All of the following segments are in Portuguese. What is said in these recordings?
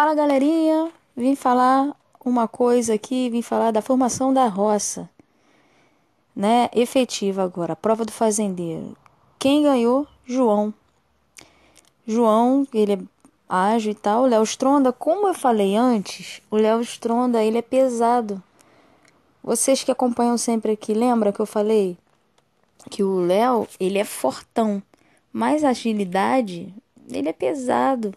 Fala galerinha, vim falar uma coisa aqui, vim falar da formação da roça, né? Efetiva agora, a prova do fazendeiro. Quem ganhou? João. João, ele é ágil e tal. O Léo Stronda, como eu falei antes, o Léo Stronda, ele é pesado. Vocês que acompanham sempre aqui, lembra que eu falei que o Léo, ele é fortão, mas a agilidade, ele é pesado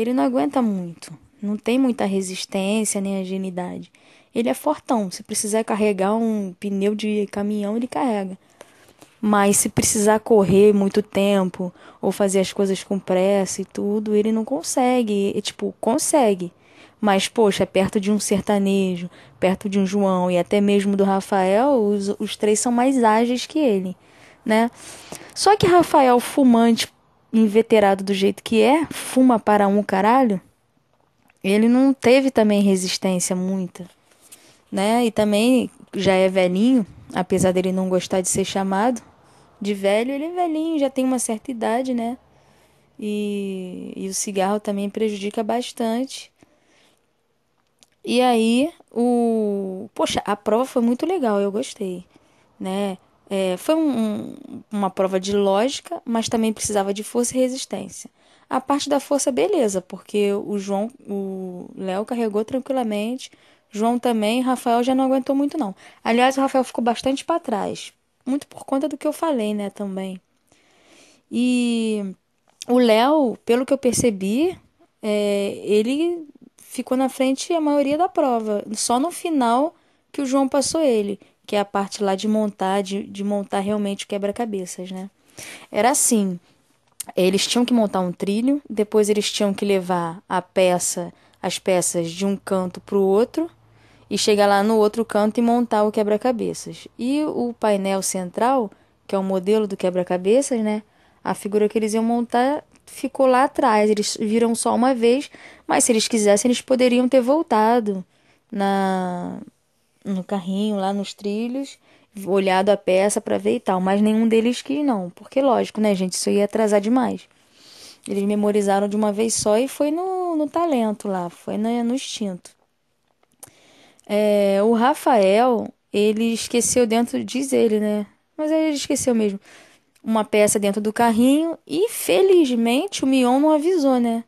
ele não aguenta muito, não tem muita resistência nem agilidade. Ele é fortão, se precisar carregar um pneu de caminhão, ele carrega. Mas se precisar correr muito tempo ou fazer as coisas com pressa e tudo, ele não consegue. E, tipo, consegue. Mas, poxa, perto de um sertanejo, perto de um João e até mesmo do Rafael, os, os três são mais ágeis que ele, né? Só que Rafael, fumante inveterado do jeito que é, fuma para um caralho, ele não teve também resistência muita, né? E também já é velhinho, apesar dele não gostar de ser chamado de velho, ele é velhinho, já tem uma certa idade, né? E, e o cigarro também prejudica bastante. E aí, o. Poxa, a prova foi muito legal, eu gostei, né? É, foi um, uma prova de lógica, mas também precisava de força e resistência. A parte da força, beleza, porque o João, o Léo carregou tranquilamente. João também, Rafael já não aguentou muito não. Aliás, o Rafael ficou bastante para trás, muito por conta do que eu falei, né, também. E o Léo, pelo que eu percebi, é, ele ficou na frente a maioria da prova, só no final que o João passou ele que é a parte lá de montar, de, de montar realmente o quebra-cabeças, né? Era assim, eles tinham que montar um trilho, depois eles tinham que levar a peça, as peças de um canto para o outro e chegar lá no outro canto e montar o quebra-cabeças. E o painel central, que é o modelo do quebra-cabeças, né? A figura que eles iam montar ficou lá atrás, eles viram só uma vez, mas se eles quisessem, eles poderiam ter voltado na no carrinho, lá nos trilhos, olhado a peça para ver e tal, mas nenhum deles quis não, porque lógico, né, gente, isso ia atrasar demais. Eles memorizaram de uma vez só e foi no, no talento lá, foi no, no instinto. É, o Rafael, ele esqueceu dentro, diz ele, né? Mas ele esqueceu mesmo. Uma peça dentro do carrinho e felizmente o Mion não avisou, né?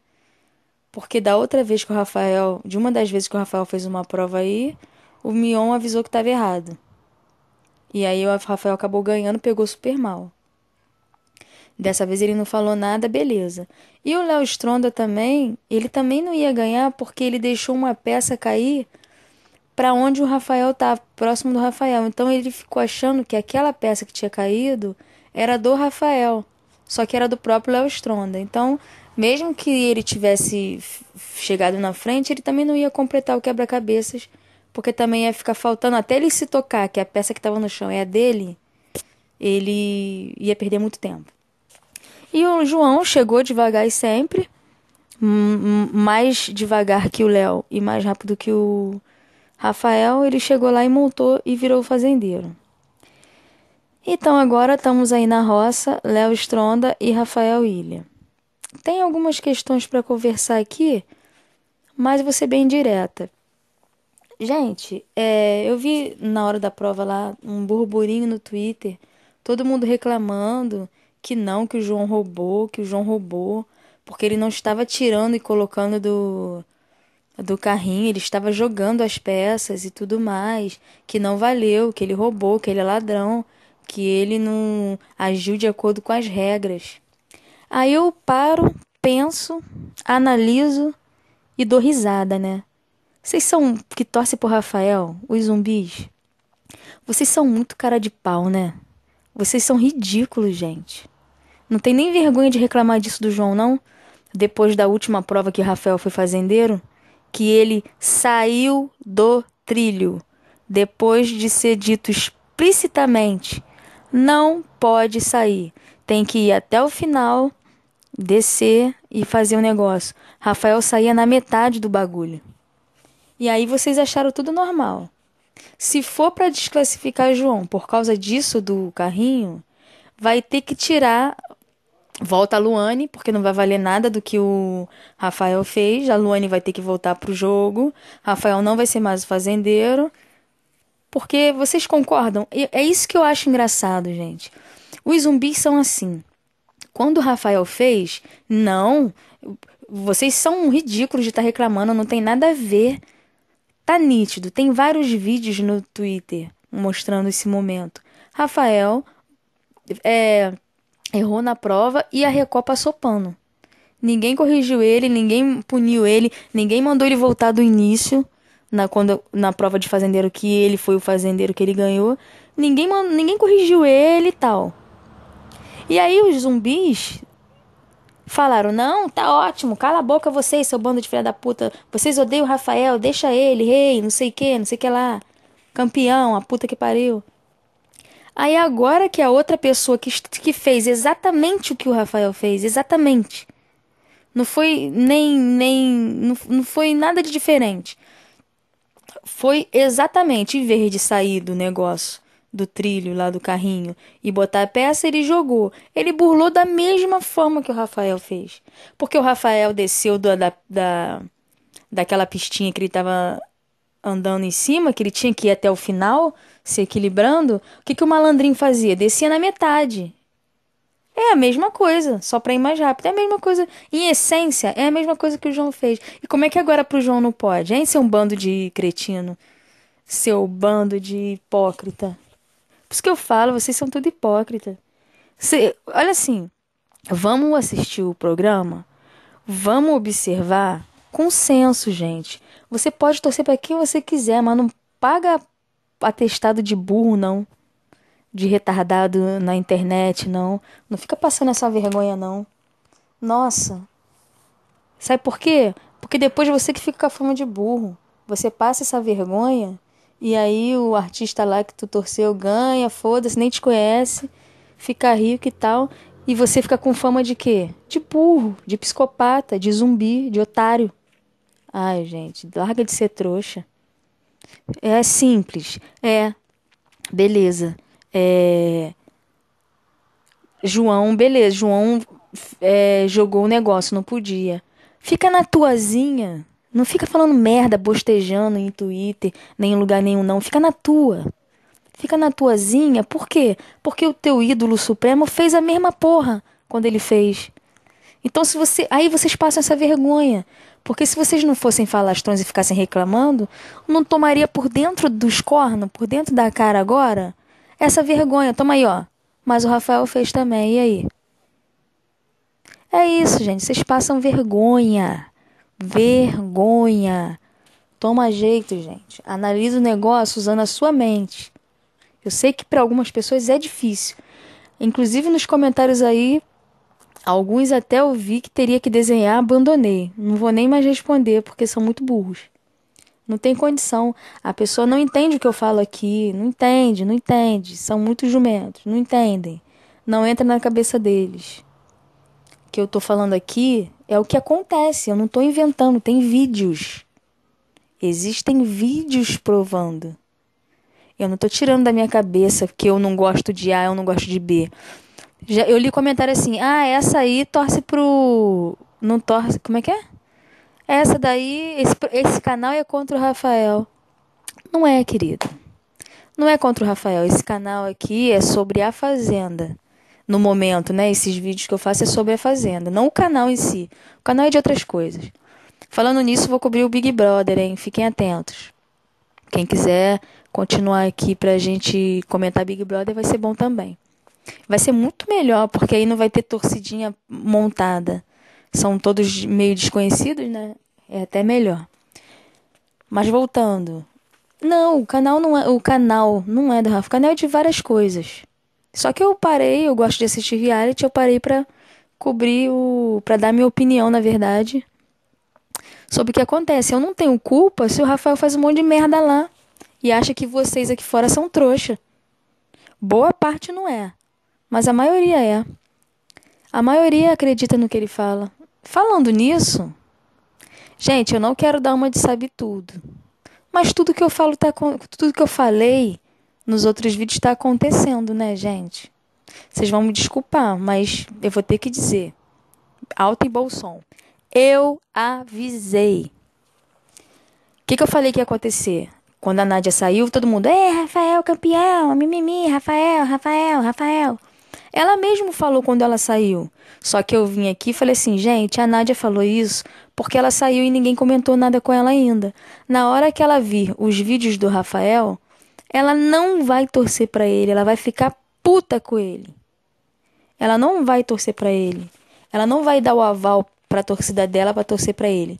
Porque da outra vez que o Rafael, de uma das vezes que o Rafael fez uma prova aí, o Mion avisou que estava errado. E aí o Rafael acabou ganhando, pegou super mal. Dessa vez ele não falou nada, beleza. E o Léo Stronda também, ele também não ia ganhar porque ele deixou uma peça cair para onde o Rafael estava, tá, próximo do Rafael. Então ele ficou achando que aquela peça que tinha caído era do Rafael, só que era do próprio Léo Stronda. Então, mesmo que ele tivesse chegado na frente, ele também não ia completar o quebra-cabeças porque também ia é ficar faltando até ele se tocar que a peça que estava no chão é a dele, ele ia perder muito tempo. E o João chegou devagar e sempre, mais devagar que o Léo e mais rápido que o Rafael, ele chegou lá e montou e virou fazendeiro. Então agora estamos aí na roça, Léo Stronda e Rafael Ilha. Tem algumas questões para conversar aqui, mas vou ser bem direta, Gente, é, eu vi na hora da prova lá um burburinho no Twitter, todo mundo reclamando que não, que o João roubou, que o João roubou, porque ele não estava tirando e colocando do, do carrinho, ele estava jogando as peças e tudo mais, que não valeu, que ele roubou, que ele é ladrão, que ele não agiu de acordo com as regras. Aí eu paro, penso, analiso e dou risada, né? Vocês são que torcem por Rafael, os zumbis. Vocês são muito cara de pau, né? Vocês são ridículos, gente. Não tem nem vergonha de reclamar disso do João, não? Depois da última prova que Rafael foi fazendeiro, que ele saiu do trilho, depois de ser dito explicitamente: não pode sair, tem que ir até o final, descer e fazer o um negócio. Rafael saía na metade do bagulho. E aí vocês acharam tudo normal. Se for para desclassificar João por causa disso do carrinho, vai ter que tirar. Volta a Luane, porque não vai valer nada do que o Rafael fez. A Luane vai ter que voltar pro jogo. Rafael não vai ser mais o fazendeiro. Porque vocês concordam? É isso que eu acho engraçado, gente. Os zumbis são assim. Quando o Rafael fez, não, vocês são ridículos de estar tá reclamando, não tem nada a ver. Tá nítido, tem vários vídeos no Twitter mostrando esse momento. Rafael é, errou na prova e a Record passou pano. Ninguém corrigiu ele, ninguém puniu ele, ninguém mandou ele voltar do início na, quando, na prova de fazendeiro que ele foi o fazendeiro que ele ganhou. Ninguém, ninguém corrigiu ele e tal. E aí os zumbis Falaram: não, tá ótimo, cala a boca vocês, seu bando de filha da puta. Vocês odeiam o Rafael, deixa ele, rei, não sei o que, não sei o que lá. Campeão, a puta que pariu. Aí agora que a outra pessoa que, que fez exatamente o que o Rafael fez, exatamente. Não foi nem. nem não, não foi nada de diferente. Foi exatamente, em vez de sair do negócio do trilho lá do carrinho e botar a peça, ele jogou. Ele burlou da mesma forma que o Rafael fez. Porque o Rafael desceu do, da, da, daquela pistinha que ele estava andando em cima, que ele tinha que ir até o final, se equilibrando. O que, que o malandrinho fazia? Descia na metade. É a mesma coisa, só para ir mais rápido. É a mesma coisa, em essência, é a mesma coisa que o João fez. E como é que agora pro João não pode? Hein, seu bando de cretino? Seu bando de hipócrita? Por isso que eu falo, vocês são tudo hipócrita. Cê, olha assim, vamos assistir o programa, vamos observar com senso, gente. Você pode torcer para quem você quiser, mas não paga atestado de burro, não. De retardado na internet, não. Não fica passando essa vergonha, não. Nossa. Sabe por quê? Porque depois você que fica com a fama de burro. Você passa essa vergonha e aí o artista lá que tu torceu ganha, foda-se, nem te conhece, fica rico e tal. E você fica com fama de quê? De burro, de psicopata, de zumbi, de otário. Ai, gente, larga de ser trouxa. É simples. É. Beleza. É. João, beleza. João é, jogou o negócio, não podia. Fica na tuazinha. Não fica falando merda, bostejando em Twitter, nem em lugar nenhum, não. Fica na tua. Fica na tuazinha. Por quê? Porque o teu ídolo supremo fez a mesma porra quando ele fez. Então, se você. Aí vocês passam essa vergonha. Porque se vocês não fossem falastrões e ficassem reclamando, não tomaria por dentro dos cornos, por dentro da cara agora, essa vergonha. Toma aí, ó. Mas o Rafael fez também, e aí? É isso, gente. Vocês passam vergonha vergonha. Toma jeito, gente. Analisa o negócio usando a sua mente. Eu sei que para algumas pessoas é difícil. Inclusive nos comentários aí, alguns até eu vi que teria que desenhar, abandonei. Não vou nem mais responder porque são muito burros. Não tem condição. A pessoa não entende o que eu falo aqui. Não entende, não entende. São muito jumentos, não entendem. Não entra na cabeça deles. O que eu tô falando aqui é o que acontece, eu não estou inventando, tem vídeos. Existem vídeos provando. Eu não estou tirando da minha cabeça que eu não gosto de A, eu não gosto de B. Já, eu li comentário assim: ah, essa aí torce pro. Não torce. Como é que é? Essa daí, esse, esse canal é contra o Rafael. Não é, querido. Não é contra o Rafael. Esse canal aqui é sobre a Fazenda no momento, né? Esses vídeos que eu faço é sobre a Fazenda, não o canal em si. O canal é de outras coisas. Falando nisso, vou cobrir o Big Brother, hein? Fiquem atentos. Quem quiser continuar aqui pra gente comentar Big Brother vai ser bom também. Vai ser muito melhor, porque aí não vai ter torcidinha montada. São todos meio desconhecidos, né? É até melhor. Mas voltando. Não, o canal não é, o canal não é do Rafa. O canal é de várias coisas. Só que eu parei, eu gosto de assistir reality, eu parei para cobrir o para dar minha opinião, na verdade, sobre o que acontece. Eu não tenho culpa se o Rafael faz um monte de merda lá e acha que vocês aqui fora são trouxa. Boa parte não é, mas a maioria é. A maioria acredita no que ele fala. Falando nisso, gente, eu não quero dar uma de sabe tudo. Mas tudo que eu falo tá tudo que eu falei nos outros vídeos está acontecendo, né, gente? Vocês vão me desculpar, mas eu vou ter que dizer. Alto e bom som. Eu avisei. O que, que eu falei que ia acontecer? Quando a Nádia saiu, todo mundo, é Rafael campeão, mimimi, Rafael, Rafael, Rafael. Ela mesma falou quando ela saiu. Só que eu vim aqui e falei assim, gente, a Nádia falou isso porque ela saiu e ninguém comentou nada com ela ainda. Na hora que ela vir os vídeos do Rafael, ela não vai torcer para ele, ela vai ficar puta com ele. Ela não vai torcer para ele. Ela não vai dar o aval para a torcida dela para torcer para ele.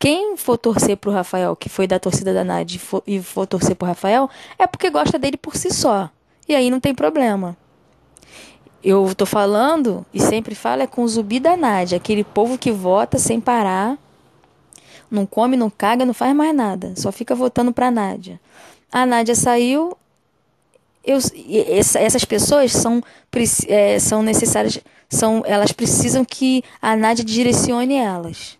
Quem for torcer pro Rafael, que foi da torcida da Nad e for, e for torcer pro Rafael, é porque gosta dele por si só. E aí não tem problema. Eu tô falando e sempre falo é com o zumbi da Nádia, aquele povo que vota sem parar, não come, não caga, não faz mais nada, só fica votando pra Nádia a Nádia saiu. Eu, essa, essas pessoas são, é, são necessárias, são, elas precisam que a Nádia direcione elas.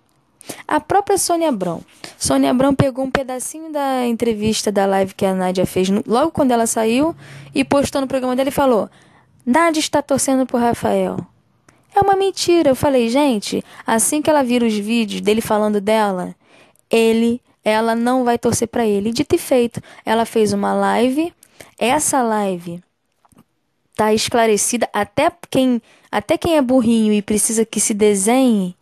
A própria Sônia Abrão. Sônia Abrão pegou um pedacinho da entrevista da live que a Nádia fez logo quando ela saiu e postou no programa dela e falou: Nádia está torcendo por Rafael. É uma mentira. Eu falei, gente, assim que ela vira os vídeos dele falando dela, ele ela não vai torcer para ele. dito e feito, ela fez uma live. Essa live tá esclarecida até quem até quem é burrinho e precisa que se desenhe.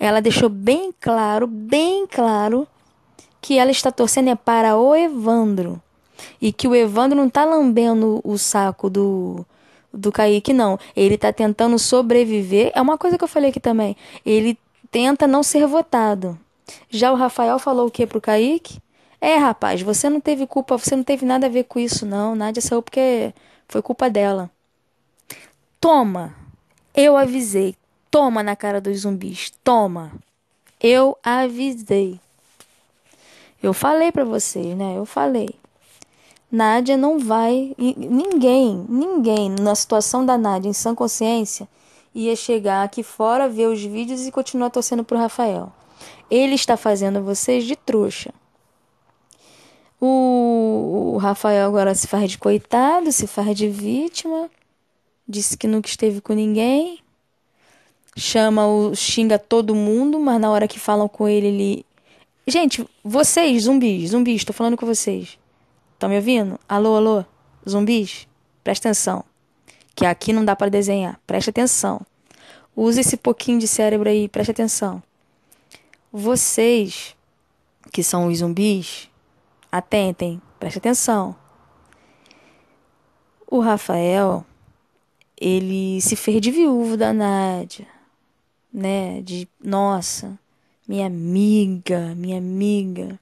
Ela deixou bem claro, bem claro que ela está torcendo é para o Evandro e que o Evandro não tá lambendo o saco do do Kaique, não. Ele tá tentando sobreviver. É uma coisa que eu falei aqui também. Ele tenta não ser votado. Já o Rafael falou o que pro Kaique? É, rapaz, você não teve culpa, você não teve nada a ver com isso, não. Nádia saiu porque foi culpa dela. Toma! Eu avisei. Toma na cara dos zumbis. Toma! Eu avisei. Eu falei para vocês, né? Eu falei. Nádia não vai. Ninguém, ninguém na situação da Nádia, em sã consciência, ia chegar aqui fora, ver os vídeos e continuar torcendo pro Rafael. Ele está fazendo vocês de trouxa. O, Rafael agora se faz de coitado, se faz de vítima, disse que nunca esteve com ninguém, chama o xinga todo mundo, mas na hora que falam com ele, ele. Gente, vocês, zumbis, zumbis, estou falando com vocês. Estão me ouvindo? Alô, alô, zumbis, presta atenção. Que aqui não dá para desenhar, presta atenção. Usa esse pouquinho de cérebro aí, Presta atenção. Vocês, que são os zumbis, atentem, preste atenção. O Rafael, ele se fez de viúvo da Nádia, né? De, nossa, minha amiga, minha amiga.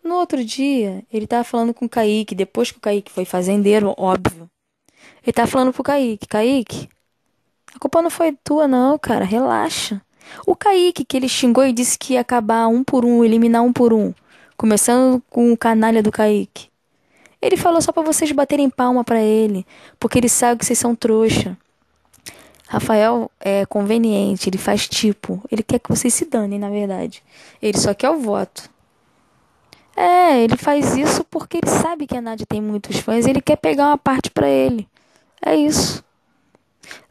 No outro dia, ele tava falando com o Kaique, depois que o Kaique foi fazendeiro, óbvio. Ele tava falando pro Kaique, Kaique, a culpa não foi tua não, cara, relaxa. O Kaique, que ele xingou e disse que ia acabar um por um, eliminar um por um. Começando com o canalha do Kaique. Ele falou só para vocês baterem palma para ele, porque ele sabe que vocês são trouxa. Rafael é conveniente, ele faz tipo. Ele quer que vocês se danem, na verdade. Ele só quer o voto. É, ele faz isso porque ele sabe que a Nádia tem muitos fãs e ele quer pegar uma parte para ele. É isso.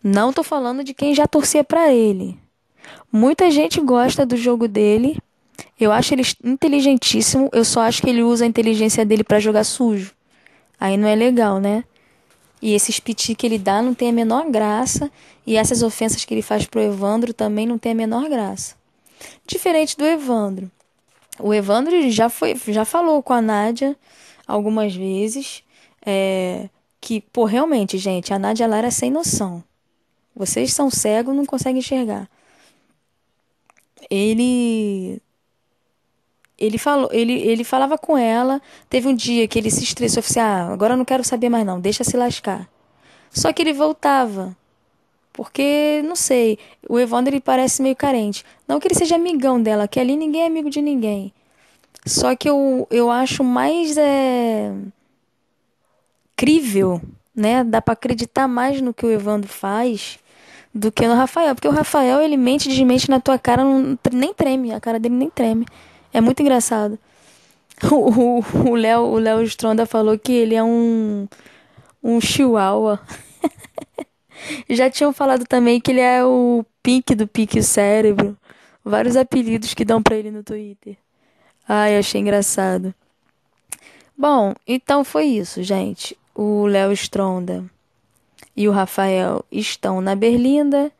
Não tô falando de quem já torcia para ele. Muita gente gosta do jogo dele. Eu acho ele inteligentíssimo. Eu só acho que ele usa a inteligência dele para jogar sujo. Aí não é legal, né? E esse piti que ele dá não tem a menor graça. E essas ofensas que ele faz pro Evandro também não tem a menor graça. Diferente do Evandro. O Evandro já, foi, já falou com a Nádia algumas vezes. É, que, pô, realmente, gente, a Nádia lá era é sem noção. Vocês são cegos, não conseguem enxergar ele ele falou, ele, ele falava com ela. Teve um dia que ele se estressou, falou assim: "Ah, agora eu não quero saber mais não, deixa se lascar". Só que ele voltava. Porque não sei, o Evandro ele parece meio carente. Não que ele seja amigão dela, que ali ninguém é amigo de ninguém. Só que eu, eu acho mais é crível, né? Dá para acreditar mais no que o Evandro faz do que no Rafael. Porque o Rafael, ele mente, desmente na tua cara, não, nem treme. A cara dele nem treme. É muito engraçado. O Léo o Léo Stronda falou que ele é um um chihuahua. Já tinham falado também que ele é o Pink do Pique Cérebro. Vários apelidos que dão para ele no Twitter. Ai, achei engraçado. Bom, então foi isso, gente. O Léo Stronda e o Rafael estão na Berlinda,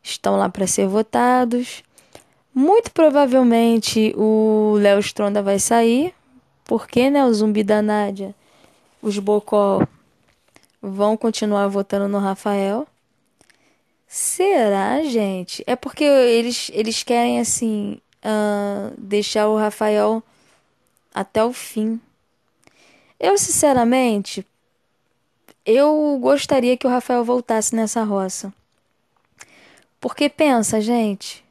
estão lá para ser votados. Muito provavelmente o Léo Stronda vai sair, porque né, o zumbi da Nádia, os Bocó vão continuar votando no Rafael. Será, gente? É porque eles, eles querem, assim, uh, deixar o Rafael até o fim. Eu, sinceramente, eu gostaria que o Rafael voltasse nessa roça. Porque pensa, gente,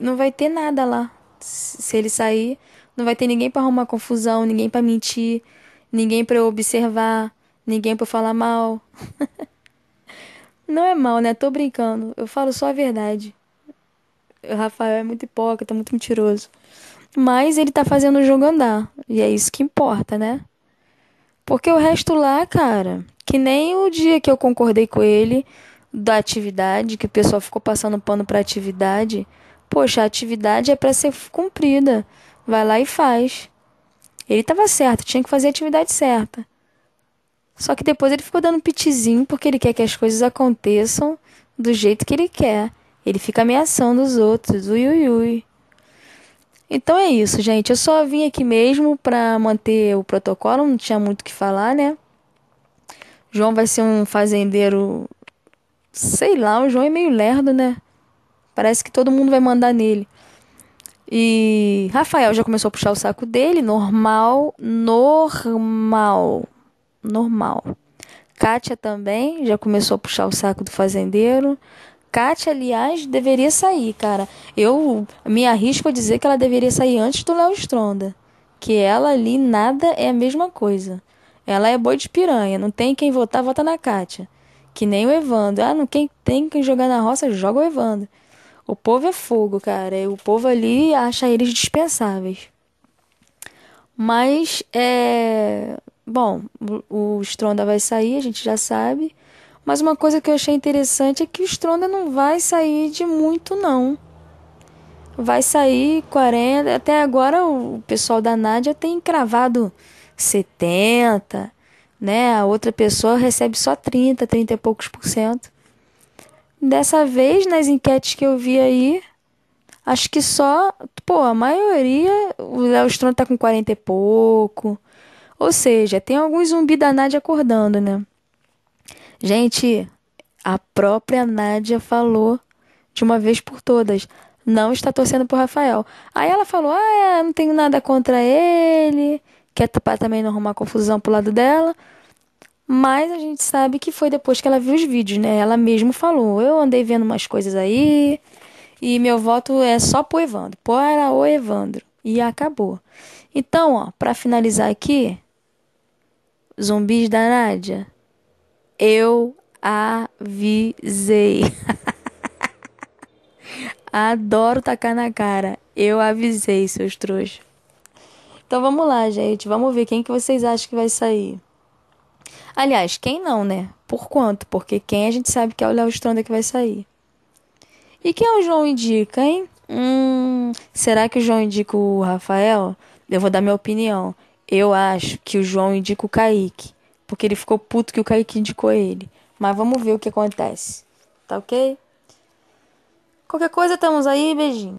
não vai ter nada lá. Se ele sair, não vai ter ninguém para arrumar confusão, ninguém para mentir, ninguém para observar, ninguém para falar mal. não é mal, né? Tô brincando. Eu falo só a verdade. O Rafael é muito hipócrita, muito mentiroso. Mas ele tá fazendo o jogo andar. E é isso que importa, né? Porque o resto lá, cara, que nem o dia que eu concordei com ele da atividade, que o pessoal ficou passando pano para atividade. Poxa, a atividade é para ser cumprida. Vai lá e faz. Ele tava certo, tinha que fazer a atividade certa. Só que depois ele ficou dando pitizinho porque ele quer que as coisas aconteçam do jeito que ele quer. Ele fica ameaçando os outros, ui ui ui. Então é isso, gente. Eu só vim aqui mesmo para manter o protocolo, não tinha muito o que falar, né? João vai ser um fazendeiro. Sei lá, o João é meio lerdo, né? Parece que todo mundo vai mandar nele. E Rafael já começou a puxar o saco dele, normal, normal, normal. Kátia também já começou a puxar o saco do fazendeiro. Kátia, aliás, deveria sair, cara. Eu me arrisco a dizer que ela deveria sair antes do Léo Stronda. Que ela ali nada é a mesma coisa. Ela é boi de piranha, não tem quem votar, vota na Kátia. Que nem o Evandro. Ah, não quem tem quem jogar na roça, joga o Evandro. O povo é fogo, cara. O povo ali acha eles dispensáveis. Mas é. Bom, o Stronda vai sair, a gente já sabe. Mas uma coisa que eu achei interessante é que o Stronda não vai sair de muito, não. Vai sair 40. Até agora o pessoal da Nádia tem cravado 70, né? A outra pessoa recebe só 30, 30 e poucos por cento. Dessa vez, nas enquetes que eu vi aí, acho que só, pô, a maioria, o Léo Stronda tá com 40 e pouco. Ou seja, tem algum zumbi da Nádia acordando, né? Gente, a própria Nádia falou de uma vez por todas. Não está torcendo por Rafael. Aí ela falou: Ah, é, não tenho nada contra ele. Quer é tapar também não arrumar confusão pro lado dela. Mas a gente sabe que foi depois que ela viu os vídeos, né? Ela mesma falou: Eu andei vendo umas coisas aí. E meu voto é só pro Evandro. Para o Evandro. E acabou. Então, ó, para finalizar aqui, zumbis da Nádia eu avisei. Adoro tacar na cara. Eu avisei, seus trouxas. Então vamos lá, gente. Vamos ver quem que vocês acham que vai sair. Aliás, quem não, né? Por quanto? Porque quem a gente sabe que é o Léo Stronda que vai sair. E quem é o João Indica, hein? Hum, será que o João indica o Rafael? Eu vou dar minha opinião. Eu acho que o João indica o Kaique. Porque ele ficou puto que o Kaique indicou ele. Mas vamos ver o que acontece. Tá ok? Qualquer coisa, estamos aí. Beijinho.